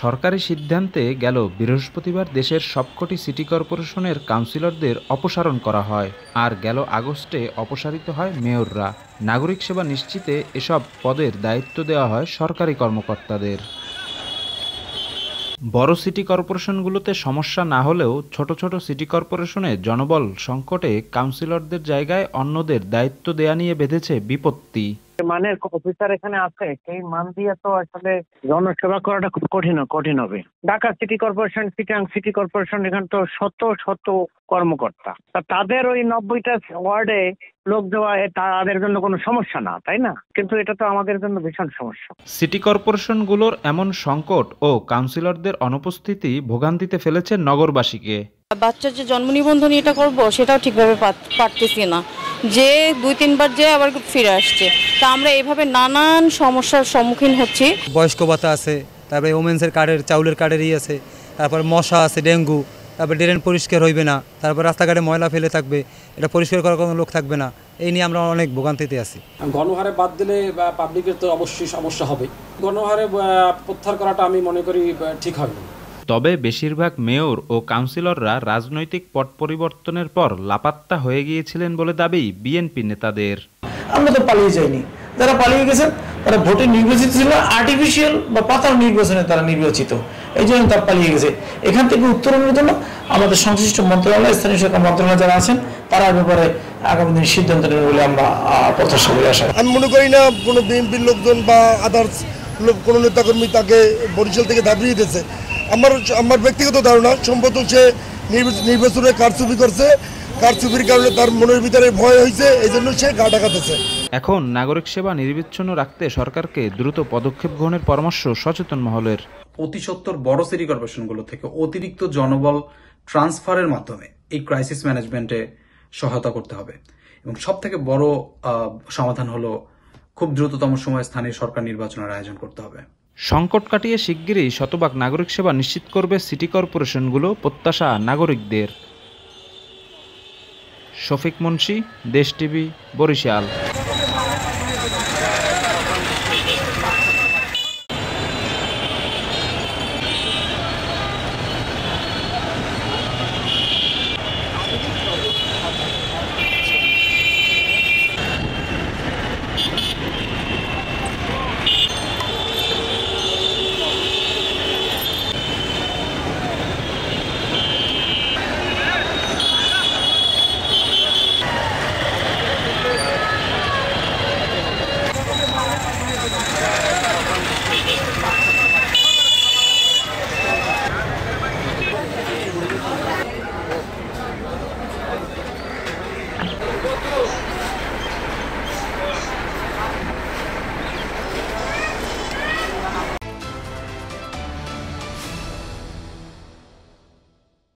সরকারি সিদ্ধান্তে গেল বৃহস্পতিবার দেশের সবকটি সিটি কর্পোরেশনের কাউন্সিলরদের অপসারণ করা হয় আর গেল আগস্টে অপসারিত হয় মেয়ররা নাগরিক সেবা নিশ্চিতে এসব পদের দায়িত্ব দেওয়া হয় সরকারি কর্মকর্তাদের বড় সিটি কর্পোরেশনগুলোতে সমস্যা না হলেও ছোট ছোট সিটি কর্পোরেশনে জনবল সংকটে কাউন্সিলরদের জায়গায় অন্যদের দায়িত্ব দেয়া নিয়ে বেঁধেছে বিপত্তি মানের অফিসার এখানে আছে সেই মান দিয়ে তো আসলে জনসেবা করাটা খুব কঠিন কঠিন হবে ঢাকা সিটি কর্পোরেশন সিটাং সিটি কর্পোরেশন এখানে তো শত শত কর্মকর্তা তা তাদের ওই নব্বইটা ওয়ার্ডে লোক দেওয়া তাদের জন্য কোনো সমস্যা না তাই না কিন্তু এটা তো আমাদের জন্য ভীষণ সমস্যা সিটি কর্পোরেশন গুলোর এমন সংকট ও কাউন্সিলরদের অনুপস্থিতি ভোগান্তিতে ফেলেছে নগরবাসীকে বাচ্চার যে জন্ম নিবন্ধন এটা করবো সেটাও ঠিকভাবে পারতেছি না যে দুই তিনবার যে আবার ফিরে আসছে তা আমরা এভাবে নানান সমস্যার সম্মুখীন হচ্ছি বয়স্ক ভাতা আছে তারপরে ওমেন্সের কার্ডের চাউলের কার্ডেরই আছে তারপর মশা আছে ডেঙ্গু তারপর ড্রেন পরিষ্কার হইবে না তারপর রাস্তাঘাটে ময়লা ফেলে থাকবে এটা পরিষ্কার করার কোনো লোক থাকবে না এই নিয়ে আমরা অনেক ভোগান্তিতে আছি গণহারে বাদ দিলে পাবলিকের তো অবশ্যই সমস্যা হবে গণহারে প্রত্যাহার করাটা আমি মনে করি ঠিক হবে তবে বেশিরভাগ মেয়র ও কাউন্সিলররা রাজনৈতিক পট পরিবর্তনের পর লাপাত্তা হয়ে গিয়েছিলেন বলে দাবি বিএনপি নেতাদের আমরা তো পালিয়ে যাইনি যারা পালিয়ে গেছেন তারা ভোটে নির্বাচিত ছিল আর্টিফিশিয়াল বা পাতার নির্বাচনে তারা নির্বাচিত এই জন্য তারা পালিয়ে গেছে এখান থেকে উত্তরণের জন্য আমাদের সংশ্লিষ্ট মন্ত্রণালয় স্থানীয় সরকার মন্ত্রণালয় যারা আছেন তারা ব্যাপারে আগামী দিন সিদ্ধান্ত নেবে বলে আমরা প্রত্যাশা করে আসা আমি মনে করি না কোনো বিএনপির লোকজন বা আদার্স কোনো নেতাকর্মী তাকে বরিশাল থেকে দাবিয়ে দিয়েছে আমার আমার ব্যক্তিগত ধারণা সম্ভবত সে নির্বাচনে কারচুপি করছে কারচুপির কারণে তার মনের ভিতরে ভয় হয়েছে এই জন্য সে গা ঢাকাতেছে এখন নাগরিক সেবা নির্বিচ্ছন্ন রাখতে সরকারকে দ্রুত পদক্ষেপ গ্রহণের পরামর্শ সচেতন মহলের অতি সত্তর বড় সিটি কর্পোরেশনগুলো থেকে অতিরিক্ত জনবল ট্রান্সফারের মাধ্যমে এই ক্রাইসিস ম্যানেজমেন্টে সহায়তা করতে হবে এবং সব থেকে বড় সমাধান হলো খুব দ্রুততম সময়ে স্থানীয় সরকার নির্বাচনের আয়োজন করতে হবে সংকট কাটিয়ে শিগগিরই শতভাগ নাগরিক সেবা নিশ্চিত করবে সিটি কর্পোরেশনগুলো প্রত্যাশা নাগরিকদের শফিক মুন্সি দেশ টিভি বরিশাল